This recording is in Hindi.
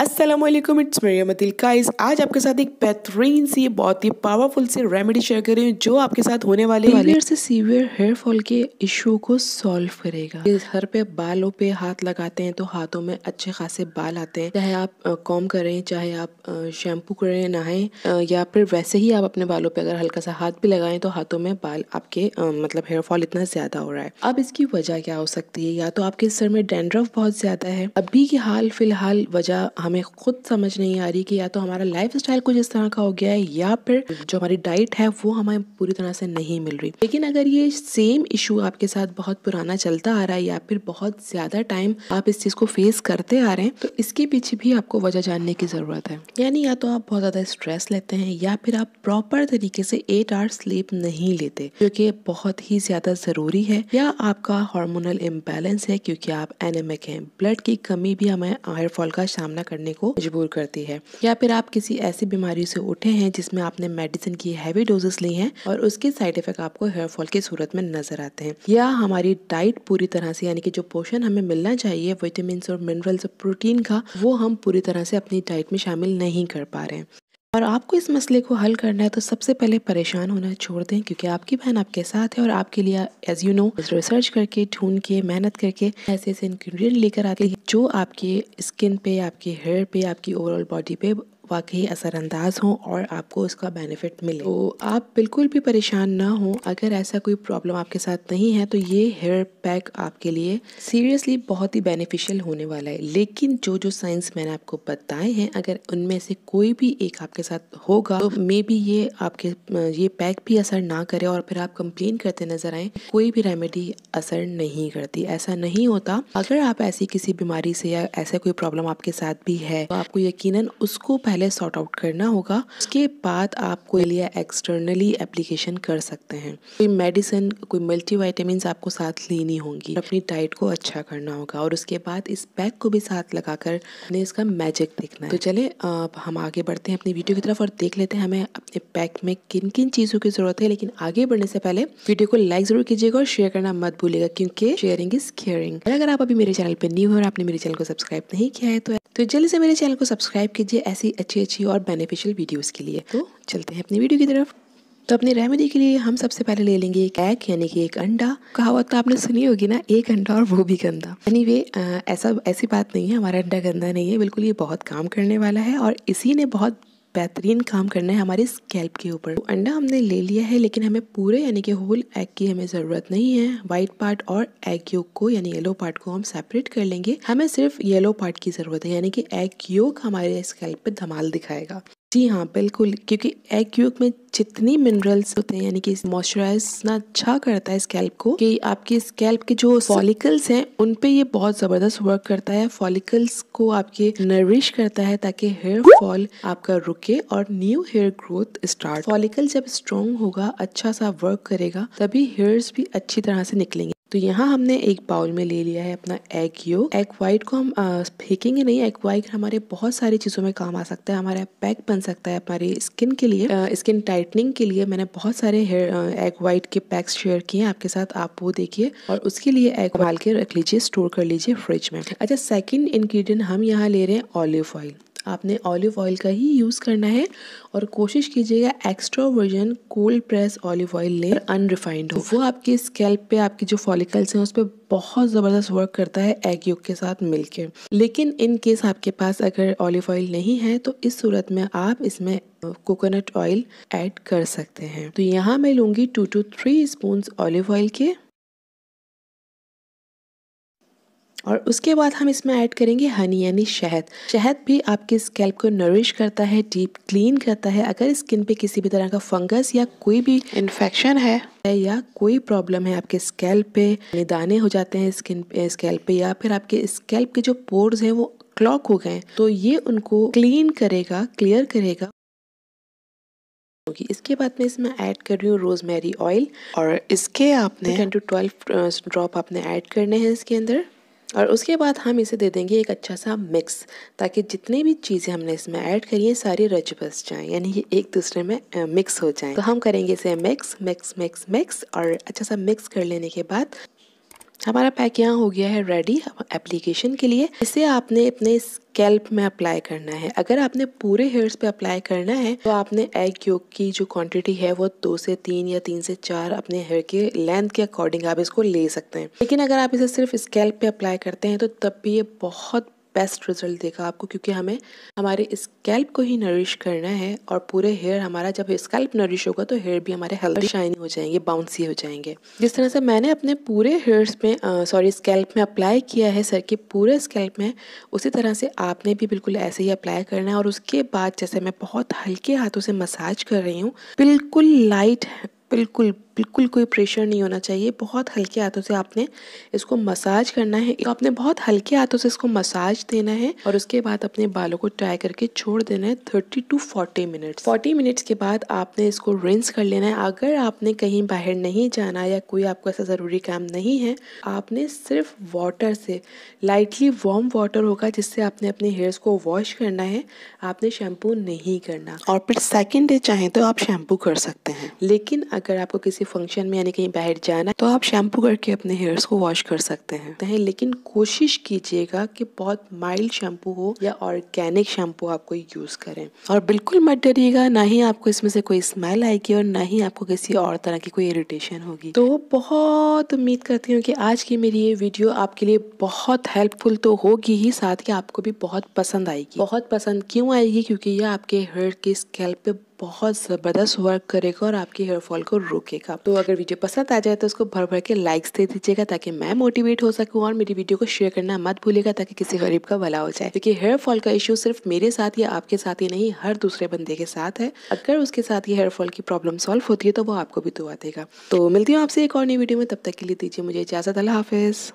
असलम इट्स मरियमतिल काइज आज आपके साथ एक बेहतरीन सी बहुत ही पावरफुल सी रेमेडी शेयर कर रही हूँ जो आपके साथ होने वाले वाले से सीवियर हेयर फॉल के इशू को सॉल्व करेगा घर पे बालों पे हाथ लगाते हैं तो हाथों में अच्छे खासे बाल आते हैं चाहे आप कॉम करें चाहे आप शैम्पू करें नहाएं या फिर वैसे ही आप अपने बालों पे अगर हल्का सा हाथ भी लगाएं तो हाथों में बाल आपके मतलब हेयर फॉल इतना ज्यादा हो रहा है अब इसकी वजह क्या हो सकती है या तो आपके सर में डेंड्रफ बहुत ज्यादा है अभी की हाल फिलहाल वजह हमें खुद समझ नहीं आ रही कि या तो हमारा लाइफ स्टाइल कुछ इस तरह का हो गया है या फिर जो हमारी डाइट है वो हमें पूरी तरह से नहीं मिल रही लेकिन अगर ये सेम इशू आपके साथ बहुत पुराना चलता आ रहा है या फिर बहुत ज़्यादा टाइम आप इस चीज़ को फेस करते आ रहे हैं तो इसके पीछे भी आपको वजह जानने की ज़रूरत है यानी या तो आप बहुत ज़्यादा स्ट्रेस लेते हैं या फिर आप प्रॉपर तरीके से एट आवर्स स्लीप नहीं लेते जो बहुत ही ज़्यादा ज़रूरी है या आपका हार्मोनल इम्बेलेंस है क्योंकि आप एनेमिक हैं ब्लड की कमी भी हमें हेयरफॉल का सामना करने को मजबूर करती है या फिर आप किसी ऐसी बीमारी से उठे हैं जिसमें आपने मेडिसिन की हैवी डोजेस ली हैं और उसके साइड इफेक्ट आपको हेयर फॉल की सूरत में नजर आते हैं या हमारी डाइट पूरी तरह से यानी कि जो पोषण हमें मिलना चाहिए विटामिन और मिनरल्स और प्रोटीन का वो हम पूरी तरह से अपनी डाइट में शामिल नहीं कर पा रहे हैं और आपको इस मसले को हल करना है तो सबसे पहले परेशान होना छोड़ दें क्योंकि आपकी बहन आपके साथ है और आपके लिए एज यू नो रिसर्च करके ढूंढ के मेहनत करके ऐसे ऐसे इंग्रीडियंट लेकर आती है जो आपके स्किन पे आपके हेयर पे आपकी ओवरऑल बॉडी पे वाकई असरअंदाज हो और आपको उसका बेनिफिट मिले तो आप बिल्कुल भी परेशान ना हो अगर ऐसा कोई प्रॉब्लम आपके साथ नहीं है तो ये हेयर पैक आपके लिए सीरियसली बहुत ही बेनिफिशियल होने वाला है लेकिन जो जो साइंस मैंने आपको बताए हैं अगर उनमें से कोई भी एक आपके साथ होगा तो मे बी ये आपके ये पैक भी असर ना करे और फिर आप कंप्लेन करते नजर आए कोई भी रेमेडी असर नहीं करती ऐसा नहीं होता अगर आप ऐसी किसी बीमारी से या ऐसा कोई प्रॉब्लम आपके साथ भी है तो आपको यकीनन उसको पहले पहले सॉर्ट आउट करना होगा उसके बाद आप कोई लिया एक्सटर्नली एप्लीकेशन कर सकते हैं कोई मेडिसिन कोई मल्टी आपको साथ लेनी होंगी अपनी डाइट को अच्छा करना होगा और उसके बाद इस पैक को भी साथ लगाकर कर इसका मैजिक देखना है तो चले आप हम आगे बढ़ते हैं अपनी वीडियो की तरफ और देख लेते हैं हमें अपने पैक में किन किन चीज़ों की ज़रूरत है लेकिन आगे बढ़ने से पहले वीडियो को लाइक ज़रूर कीजिएगा और शेयर करना मत भूलिएगा क्योंकि शेयरिंग इज़ केयरिंग अगर आप अभी मेरे चैनल पर न्यू हो और आपने मेरे चैनल को सब्सक्राइब नहीं किया है तो, तो जल्दी से मेरे चैनल को सब्सक्राइब कीजिए ऐसी अच्छी अच्छी अच्छी और बेनिफिशियल वीडियोस के लिए तो चलते हैं अपनी वीडियो की तरफ तो अपनी रेमेडी के लिए हम सबसे पहले ले लेंगे एक एग यानी कि एक अंडा कहावत तो आपने सुनी होगी ना एक अंडा और वो भी गंदा यानी वे ऐसा ऐसी बात नहीं है हमारा अंडा गंदा नहीं है बिल्कुल ये बहुत काम करने वाला है और इसी ने बहुत बेहतरीन काम करना है हमारे स्कैल्प के ऊपर तो अंडा हमने ले लिया है लेकिन हमें पूरे यानी कि होल एग की हमें ज़रूरत नहीं है व्हाइट पार्ट और एग योग को यानी येलो पार्ट को हम सेपरेट कर लेंगे हमें सिर्फ येलो पार्ट की ज़रूरत है यानी कि एग योग हमारे स्कैल्प पे धमाल दिखाएगा जी हाँ बिल्कुल क्योंकि एग योग में जितनी मिनरल्स होते हैं यानी कि मॉइस्चराइज इतना अच्छा करता है स्कैल्प को कि आपकी स्कैल्प के जो फॉलिकल्स हैं उन पे ये बहुत ज़बरदस्त वर्क करता है फॉलिकल्स को आपके नरिश करता है ताकि हेयर फॉल आपका रुके और new hair growth start follicle जब स्ट्रॉन्ग होगा अच्छा सा वर्क करेगा तभी हेयर्स भी अच्छी तरह से निकलेंगे तो यहाँ हमने एक बाउल में ले लिया है अपना एग योग एग वाइट को हम फेंकेंगे नहीं एग वाइट हमारे बहुत सारी चीज़ों में काम आ सकता है हमारा पैक बन सकता है हमारी स्किन के लिए स्किन टाइटनिंग के लिए मैंने बहुत सारे हेयर एग वाइट के पैक्स शेयर किए हैं आपके साथ आप वो देखिए और उसके लिए एग उबाल के रख लीजिए स्टोर कर लीजिए फ्रिज में अच्छा सेकेंड इन्ग्रीडियंट हम यहाँ ले रहे हैं ऑलिव ऑयल आपने ऑलिव ऑयल का ही यूज़ करना है और कोशिश कीजिएगा extra virgin cold press olive oil लें अनरिफाइंड हो वो आपके स्कैल्प पे आपके जो फॉलिकल्स हैं उस पर बहुत ज़बरदस्त वर्क करता है एग योग के साथ मिलके लेकिन इन केस आपके पास अगर ऑलिव ऑयल नहीं है तो इस सूरत में आप इसमें कोकोनट ऑयल ऐड कर सकते हैं तो यहाँ मैं लूँगी two to three spoon olive oil के और उसके बाद हम इसमें ऐड करेंगे हनी यानी शहद शहद भी आपके स्कैल्प को नरिश करता है डीप क्लीन करता है अगर स्किन पे किसी भी तरह का फंगस या कोई भी इन्फेक्शन है या कोई प्रॉब्लम है आपके स्कैल्प पे दाने हो जाते हैं स्किन स्कैल्प पे या फिर आपके स्कैल्प के जो पोर्स हैं वो क्लॉक हो गए तो ये उनको क्लीन करेगा क्लियर करेगा इसके बाद में इसमें ऐड कर रही हूँ रोजमेरी ऑयल और इसके आपने टेन टू ट्वेल्व ड्रॉप आपने ऐड करने हैं इसके अंदर और उसके बाद हम इसे दे देंगे एक अच्छा सा मिक्स ताकि जितनी भी चीज़ें हमने इसमें ऐड करी हैं सारी रच बस जाएँ यानी कि एक दूसरे में मिक्स हो जाएँ तो हम करेंगे इसे मिक्स मिक्स मिक्स मिक्स और अच्छा सा मिक्स कर लेने के बाद हमारा पैक यहाँ हो गया है रेडी एप्लीकेशन के लिए इसे आपने अपने स्कैल्प में अप्लाई करना है अगर आपने पूरे हेयर्स पे अप्लाई करना है तो आपने एग योग की जो क्वांटिटी है वो दो से तीन या तीन से चार अपने हेयर के लेंथ के अकॉर्डिंग आप इसको ले सकते हैं लेकिन अगर आप इसे सिर्फ स्कैल्प पे अप्लाई करते हैं तो तब भी ये बहुत बेस्ट रिजल्ट देगा आपको क्योंकि हमें हमारे स्कैल्प को ही नरिश करना है और पूरे हेयर हमारा जब स्कैल्प नरिश होगा तो हेयर भी हमारे हेल्दी शाइनी हो जाएंगे बाउंसी हो जाएंगे जिस तरह से मैंने अपने पूरे हेयर्स में सॉरी स्कैल्प में अप्लाई किया है सर के पूरे स्कैल्प में उसी तरह से आपने भी बिल्कुल ऐसे ही अप्लाई करना है और उसके बाद जैसे मैं बहुत हल्के हाथों से मसाज कर रही हूँ बिल्कुल लाइट बिल्कुल बिल्कुल कोई प्रेशर नहीं होना चाहिए बहुत हल्के हाथों से आपने इसको मसाज करना है तो आपने बहुत हल्के हाथों से इसको मसाज देना है और उसके बाद अपने बालों को ट्राई करके छोड़ देना है thirty to forty minute forty minutes के बाद आपने इसको रिंस कर लेना है अगर आपने कहीं बाहर नहीं जाना या कोई आपको ऐसा ज़रूरी काम नहीं है आपने सिर्फ वाटर से लाइटली वार्म वाटर होगा जिससे आपने अपने हेयर्स को वॉश करना है आपने शैम्पू नहीं करना और फिर सेकेंड डे चाहें तो आप शैम्पू कर सकते हैं लेकिन अगर आपको किसी किसी फंक्शन में यानी कहीं बैठ जाना तो आप शैम्पू करके अपने हेयर्स को वॉश कर सकते हैं लेकिन कोशिश कीजिएगा कि बहुत माइल्ड शैम्पू हो या ऑर्गेनिक शैम्पू आपको यूज करें और बिल्कुल मत डरिएगा ना ही आपको इसमें से कोई स्मेल आएगी और ना ही आपको किसी और तरह की कोई इरिटेशन होगी तो बहुत उम्मीद करती हूँ कि आज की मेरी ये वीडियो आपके लिए बहुत हेल्पफुल तो होगी ही साथ ही आपको भी बहुत पसंद आएगी बहुत पसंद क्यों आएगी क्योंकि यह आपके हेयर के स्कैल्प पे बहुत ज़बरदस्त वर्क करेगा और आपके हेयर फॉल को रोकेगा तो अगर वीडियो पसंद आ जाए तो उसको भर भर के लाइक्स दे दीजिएगा ताकि मैं मोटिवेट हो सकूँ और मेरी वीडियो को शेयर करना मत भूलेगा ताकि किसी गरीब का भला हो जाए क्योंकि हेयर फॉल का इशू सिर्फ मेरे साथ या आपके साथ ही नहीं हर दूसरे बंदे के साथ है अगर उसके साथ ये हेयर फॉल की प्रॉब्लम सॉल्व होती है तो वो आपको भी दुआ देगा तो मिलती हूँ आपसे एक और नई वीडियो में तब तक के लिए दीजिए मुझे इजाज़त अल्लाह हाफिज़